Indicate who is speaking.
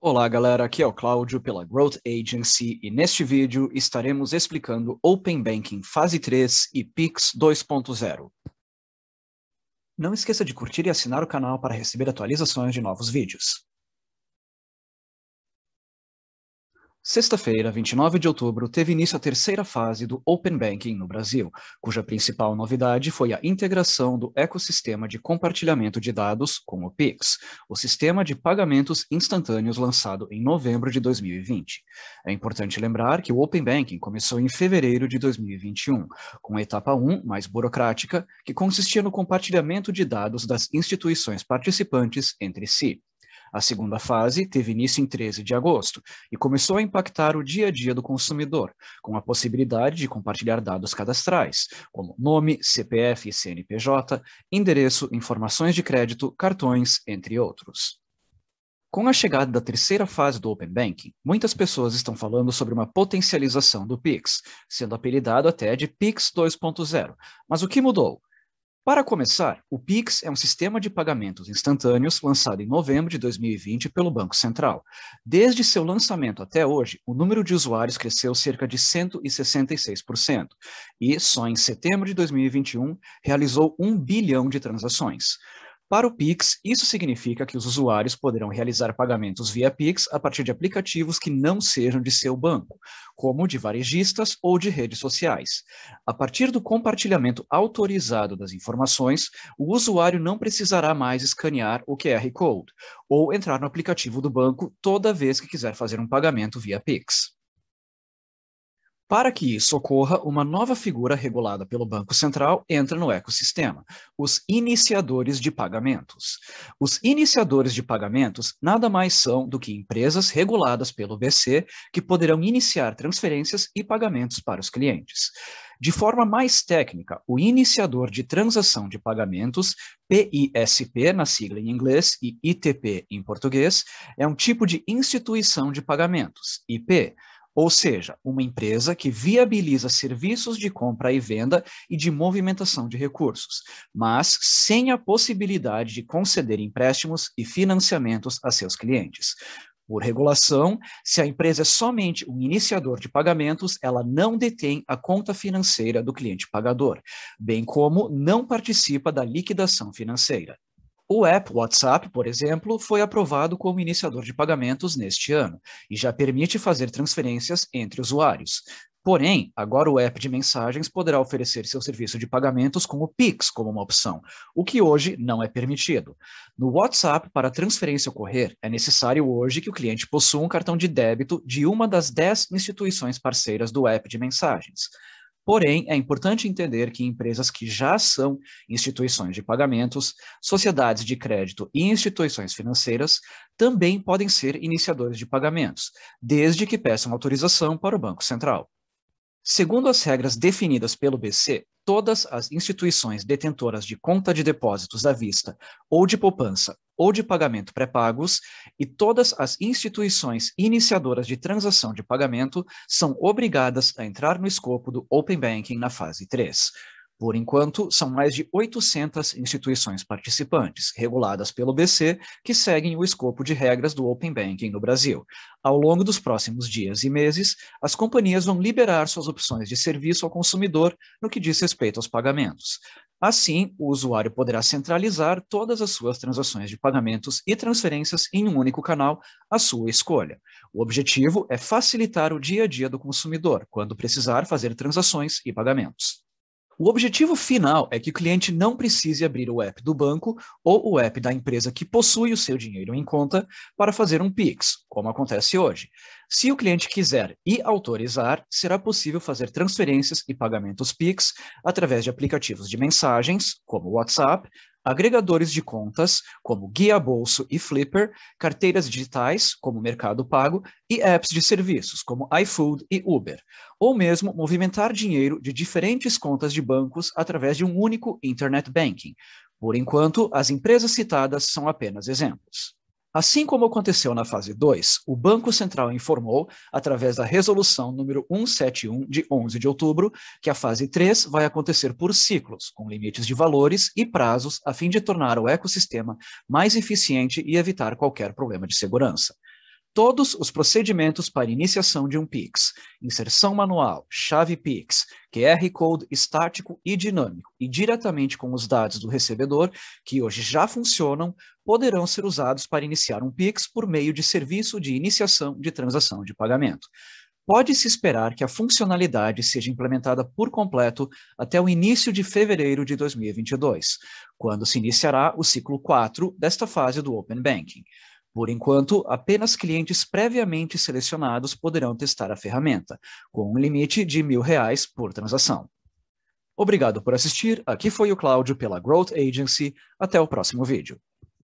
Speaker 1: Olá galera, aqui é o Cláudio pela Growth Agency e neste vídeo estaremos explicando Open Banking Fase 3 e Pix 2.0. Não esqueça de curtir e assinar o canal para receber atualizações de novos vídeos. Sexta-feira, 29 de outubro, teve início a terceira fase do Open Banking no Brasil, cuja principal novidade foi a integração do ecossistema de compartilhamento de dados com o Pix, o sistema de pagamentos instantâneos lançado em novembro de 2020. É importante lembrar que o Open Banking começou em fevereiro de 2021, com a etapa 1, mais burocrática, que consistia no compartilhamento de dados das instituições participantes entre si. A segunda fase teve início em 13 de agosto e começou a impactar o dia a dia do consumidor, com a possibilidade de compartilhar dados cadastrais, como nome, CPF e CNPJ, endereço, informações de crédito, cartões, entre outros. Com a chegada da terceira fase do Open Banking, muitas pessoas estão falando sobre uma potencialização do Pix, sendo apelidado até de Pix 2.0. Mas o que mudou? Para começar, o PIX é um sistema de pagamentos instantâneos lançado em novembro de 2020 pelo Banco Central. Desde seu lançamento até hoje, o número de usuários cresceu cerca de 166%, e só em setembro de 2021 realizou 1 bilhão de transações. Para o Pix, isso significa que os usuários poderão realizar pagamentos via Pix a partir de aplicativos que não sejam de seu banco, como de varejistas ou de redes sociais. A partir do compartilhamento autorizado das informações, o usuário não precisará mais escanear o QR Code ou entrar no aplicativo do banco toda vez que quiser fazer um pagamento via Pix para que isso ocorra, uma nova figura regulada pelo Banco Central entra no ecossistema: os iniciadores de pagamentos. Os iniciadores de pagamentos nada mais são do que empresas reguladas pelo BC que poderão iniciar transferências e pagamentos para os clientes. De forma mais técnica, o iniciador de transação de pagamentos, PISP na sigla em inglês e ITP em português, é um tipo de instituição de pagamentos, IP ou seja, uma empresa que viabiliza serviços de compra e venda e de movimentação de recursos, mas sem a possibilidade de conceder empréstimos e financiamentos a seus clientes. Por regulação, se a empresa é somente um iniciador de pagamentos, ela não detém a conta financeira do cliente pagador, bem como não participa da liquidação financeira. O app WhatsApp, por exemplo, foi aprovado como iniciador de pagamentos neste ano e já permite fazer transferências entre usuários. Porém, agora o app de mensagens poderá oferecer seu serviço de pagamentos com o Pix como uma opção, o que hoje não é permitido. No WhatsApp, para a transferência ocorrer, é necessário hoje que o cliente possua um cartão de débito de uma das 10 instituições parceiras do app de mensagens. Porém, é importante entender que empresas que já são instituições de pagamentos, sociedades de crédito e instituições financeiras também podem ser iniciadores de pagamentos, desde que peçam autorização para o Banco Central. Segundo as regras definidas pelo BC, todas as instituições detentoras de conta de depósitos à vista, ou de poupança, ou de pagamento pré-pagos, e todas as instituições iniciadoras de transação de pagamento são obrigadas a entrar no escopo do Open Banking na fase 3. Por enquanto, são mais de 800 instituições participantes, reguladas pelo BC, que seguem o escopo de regras do Open Banking no Brasil. Ao longo dos próximos dias e meses, as companhias vão liberar suas opções de serviço ao consumidor no que diz respeito aos pagamentos. Assim, o usuário poderá centralizar todas as suas transações de pagamentos e transferências em um único canal, à sua escolha. O objetivo é facilitar o dia a dia do consumidor quando precisar fazer transações e pagamentos. O objetivo final é que o cliente não precise abrir o app do banco ou o app da empresa que possui o seu dinheiro em conta para fazer um Pix, como acontece hoje. Se o cliente quiser e autorizar, será possível fazer transferências e pagamentos Pix através de aplicativos de mensagens, como o WhatsApp, agregadores de contas, como Guia Bolso e Flipper, carteiras digitais, como Mercado Pago, e apps de serviços, como iFood e Uber, ou mesmo movimentar dinheiro de diferentes contas de bancos através de um único Internet Banking. Por enquanto, as empresas citadas são apenas exemplos. Assim como aconteceu na fase 2, o Banco Central informou, através da resolução número 171 de 11 de outubro, que a fase 3 vai acontecer por ciclos, com limites de valores e prazos, a fim de tornar o ecossistema mais eficiente e evitar qualquer problema de segurança todos os procedimentos para iniciação de um Pix: inserção manual, chave Pix, QR Code estático e dinâmico, e diretamente com os dados do recebedor, que hoje já funcionam, poderão ser usados para iniciar um Pix por meio de serviço de iniciação de transação de pagamento. Pode-se esperar que a funcionalidade seja implementada por completo até o início de fevereiro de 2022, quando se iniciará o ciclo 4 desta fase do Open Banking. Por enquanto, apenas clientes previamente selecionados poderão testar a ferramenta, com um limite de mil reais por transação. Obrigado por assistir, aqui foi o Cláudio pela Growth Agency, até o próximo vídeo.